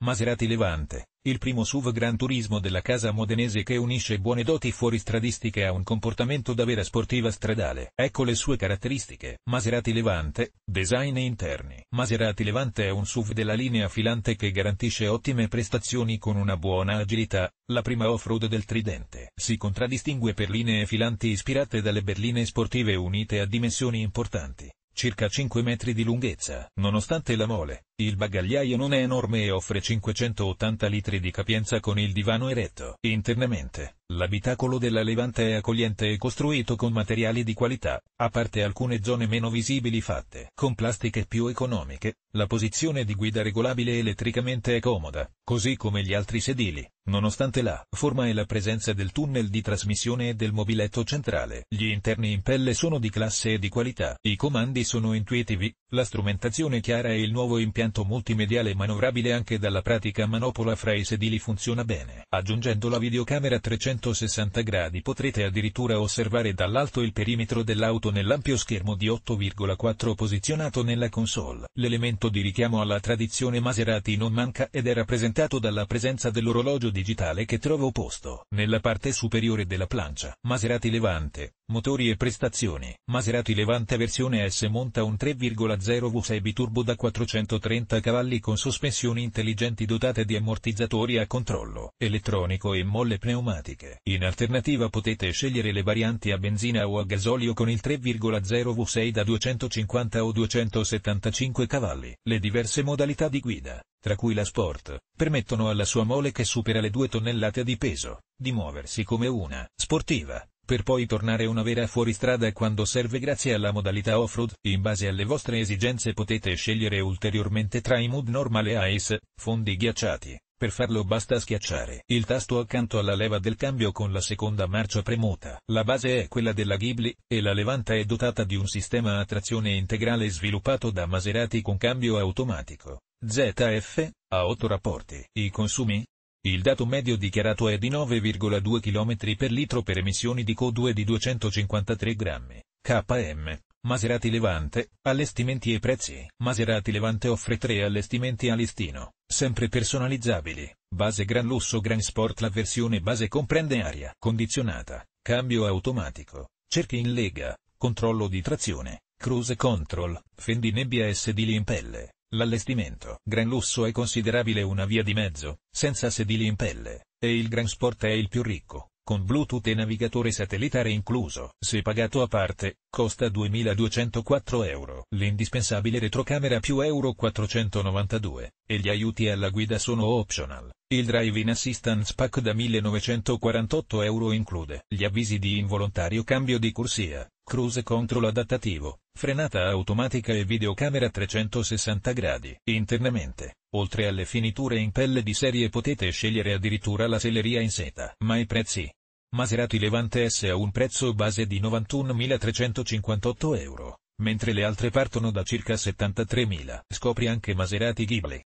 Maserati Levante, il primo SUV Gran Turismo della casa modenese che unisce buone doti fuoristradistiche a un comportamento da vera sportiva stradale. Ecco le sue caratteristiche. Maserati Levante, design interni. Maserati Levante è un SUV della linea filante che garantisce ottime prestazioni con una buona agilità, la prima off-road del Tridente. Si contraddistingue per linee filanti ispirate dalle berline sportive unite a dimensioni importanti circa 5 metri di lunghezza. Nonostante la mole, il bagagliaio non è enorme e offre 580 litri di capienza con il divano eretto. Internamente, L'abitacolo della Levante è accogliente e costruito con materiali di qualità, a parte alcune zone meno visibili fatte con plastiche più economiche, la posizione di guida regolabile elettricamente è comoda, così come gli altri sedili, nonostante la forma e la presenza del tunnel di trasmissione e del mobiletto centrale. Gli interni in pelle sono di classe e di qualità, i comandi sono intuitivi, la strumentazione chiara e il nuovo impianto multimediale manovrabile anche dalla pratica manopola fra i sedili funziona bene. Aggiungendo la videocamera 360 360 gradi potrete addirittura osservare dall'alto il perimetro dell'auto nell'ampio schermo di 8,4 posizionato nella console. L'elemento di richiamo alla tradizione Maserati non manca ed è rappresentato dalla presenza dell'orologio digitale che trova posto nella parte superiore della plancia. Maserati Levante, Motori e prestazioni. Maserati Levante versione S monta un 3,0 V6 biturbo da 430 cavalli con sospensioni intelligenti dotate di ammortizzatori a controllo elettronico e molle pneumatiche. In alternativa potete scegliere le varianti a benzina o a gasolio con il 3,0 V6 da 250 o 275 cavalli. Le diverse modalità di guida tra cui la Sport, permettono alla sua mole che supera le 2 tonnellate di peso, di muoversi come una sportiva, per poi tornare una vera fuoristrada quando serve grazie alla modalità off-road. In base alle vostre esigenze potete scegliere ulteriormente tra i mood normale ice, fondi ghiacciati. Per farlo basta schiacciare il tasto accanto alla leva del cambio con la seconda marcia premuta. La base è quella della Ghibli, e la levanta è dotata di un sistema a trazione integrale sviluppato da Maserati con cambio automatico. ZF, a 8 rapporti. I consumi, il dato medio dichiarato è di 9,2 km per litro per emissioni di CO2 di 253 grammi. KM. Maserati Levante, allestimenti e prezzi. Maserati Levante offre tre allestimenti a listino, sempre personalizzabili. Base Gran Lusso Gran Sport La versione base comprende aria condizionata, cambio automatico, cerchi in lega, controllo di trazione, cruise control, fendi nebbia SD in pelle, L'allestimento gran lusso è considerabile una via di mezzo, senza sedili in pelle, e il gran sport è il più ricco, con Bluetooth e navigatore satellitare incluso. Se pagato a parte, costa 2.204 euro. L'indispensabile retrocamera più euro 492, e gli aiuti alla guida sono optional. Il Drive-in Assistance Pack da 1.948 euro include gli avvisi di involontario cambio di corsia, cruise control adattativo, frenata automatica e videocamera 360 gradi. Internamente, oltre alle finiture in pelle di serie potete scegliere addirittura la selleria in seta. Ma i prezzi? Maserati Levante S ha un prezzo base di 91.358 euro, mentre le altre partono da circa 73.000. Scopri anche Maserati Ghibli.